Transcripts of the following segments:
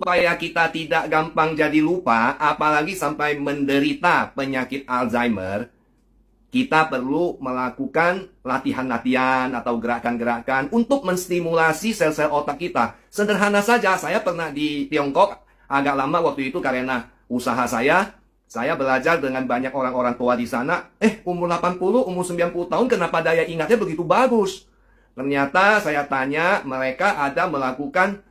supaya kita tidak gampang jadi lupa, apalagi sampai menderita penyakit Alzheimer, kita perlu melakukan latihan-latihan atau gerakan-gerakan untuk menstimulasi sel-sel otak kita. Sederhana saja, saya pernah di Tiongkok agak lama waktu itu karena usaha saya, saya belajar dengan banyak orang-orang tua di sana, eh umur 80, umur 90 tahun kenapa daya ingatnya begitu bagus? Ternyata saya tanya, mereka ada melakukan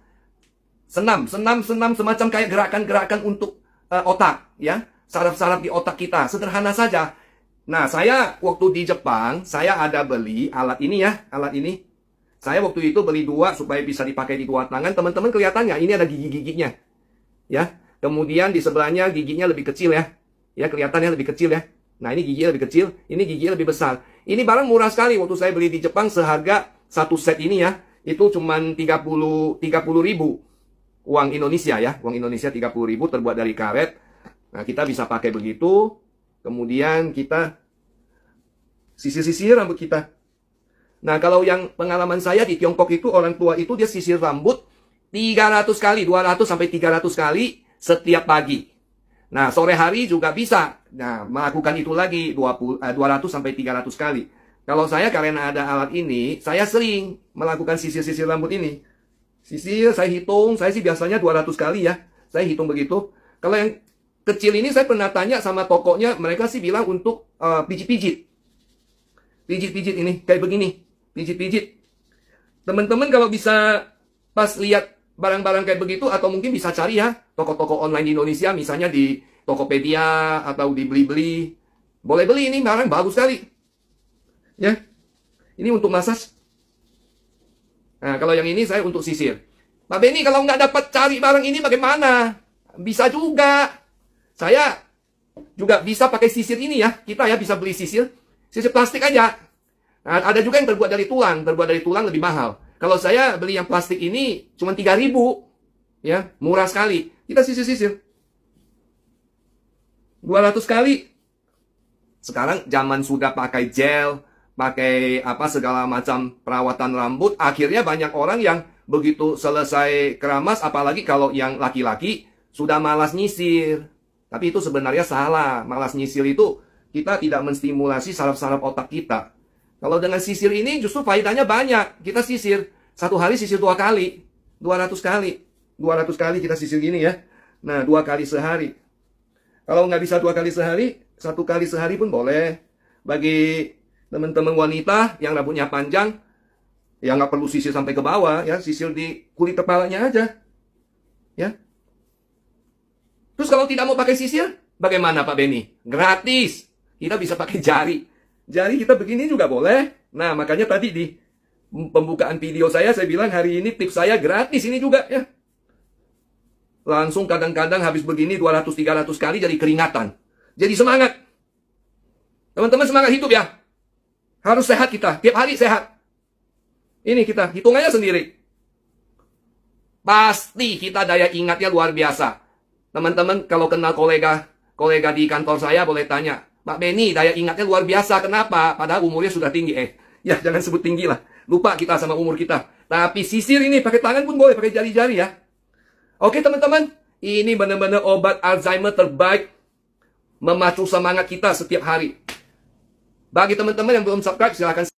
Senam, senam, senam semacam kayak gerakan-gerakan untuk uh, otak, ya. Saraf-saraf di otak kita, sederhana saja. Nah, saya waktu di Jepang, saya ada beli alat ini ya, alat ini. Saya waktu itu beli dua supaya bisa dipakai di dua tangan. Teman-teman kelihatannya ini ada gigi-giginya. Ya. Kemudian di sebelahnya giginya lebih kecil ya. Ya, kelihatannya lebih kecil ya. Nah, ini giginya lebih kecil, ini giginya lebih besar. Ini barang murah sekali waktu saya beli di Jepang seharga satu set ini ya. Itu cuman 30 30 ribu uang Indonesia ya, uang Indonesia 30.000 terbuat dari karet. Nah, kita bisa pakai begitu. Kemudian kita sisir-sisir rambut kita. Nah, kalau yang pengalaman saya di Tiongkok itu orang tua itu dia sisir rambut 300 kali, 200 sampai 300 kali setiap pagi. Nah, sore hari juga bisa. Nah, melakukan itu lagi 20, eh, 200 sampai 300 kali. Kalau saya karena ada alat ini, saya sering melakukan sisir-sisir rambut ini. Sisil saya hitung, saya sih biasanya 200 kali ya. Saya hitung begitu. Kalau yang kecil ini saya pernah tanya sama tokonya, mereka sih bilang untuk pijit eh, pijit-pijit. Pijit-pijit ini, kayak begini. Pijit-pijit. Teman-teman kalau bisa pas lihat barang-barang kayak begitu, atau mungkin bisa cari ya, toko-toko online di Indonesia, misalnya di Tokopedia, atau di Blibli. Boleh beli ini, barang bagus sekali. Ya, ini untuk massage Nah, kalau yang ini saya untuk sisir. Pak Beni, kalau nggak dapat cari barang ini bagaimana? Bisa juga. Saya juga bisa pakai sisir ini ya. Kita ya bisa beli sisir. Sisir plastik aja. Nah, ada juga yang terbuat dari tulang. Terbuat dari tulang lebih mahal. Kalau saya beli yang plastik ini cuma 3000 Ya, murah sekali. Kita sisir-sisir. 200 kali. Sekarang zaman sudah pakai gel, pakai apa segala macam perawatan rambut. Akhirnya banyak orang yang begitu selesai keramas, apalagi kalau yang laki-laki sudah malas nyisir. Tapi itu sebenarnya salah. Malas nyisir itu kita tidak menstimulasi saraf-saraf otak kita. Kalau dengan sisir ini justru faedahnya banyak. Kita sisir. Satu hari sisir dua kali. dua ratus kali. dua ratus kali kita sisir gini ya. Nah, dua kali sehari. Kalau nggak bisa dua kali sehari, satu kali sehari pun boleh. Bagi teman-teman wanita yang rambutnya panjang, ya nggak perlu sisir sampai ke bawah, ya sisir di kulit kepalanya aja, ya. Terus kalau tidak mau pakai sisir, bagaimana Pak Benny Gratis, kita bisa pakai jari. Jari kita begini juga boleh. Nah, makanya tadi di pembukaan video saya, saya bilang hari ini tips saya gratis ini juga, ya. Langsung kadang-kadang habis begini 200-300 kali jadi keringatan. Jadi semangat. Teman-teman semangat hidup ya. Harus sehat kita, tiap hari sehat. Ini kita, hitungannya sendiri. Pasti kita daya ingatnya luar biasa. Teman-teman kalau kenal kolega, kolega di kantor saya boleh tanya, Pak Benny daya ingatnya luar biasa, kenapa? Padahal umurnya sudah tinggi, eh. Ya, jangan sebut tinggi lah. Lupa kita sama umur kita. Tapi sisir ini pakai tangan pun boleh, pakai jari-jari ya. Oke teman-teman, ini benar-benar obat Alzheimer terbaik memacu semangat kita setiap hari. Bagi teman-teman yang belum subscribe, silahkan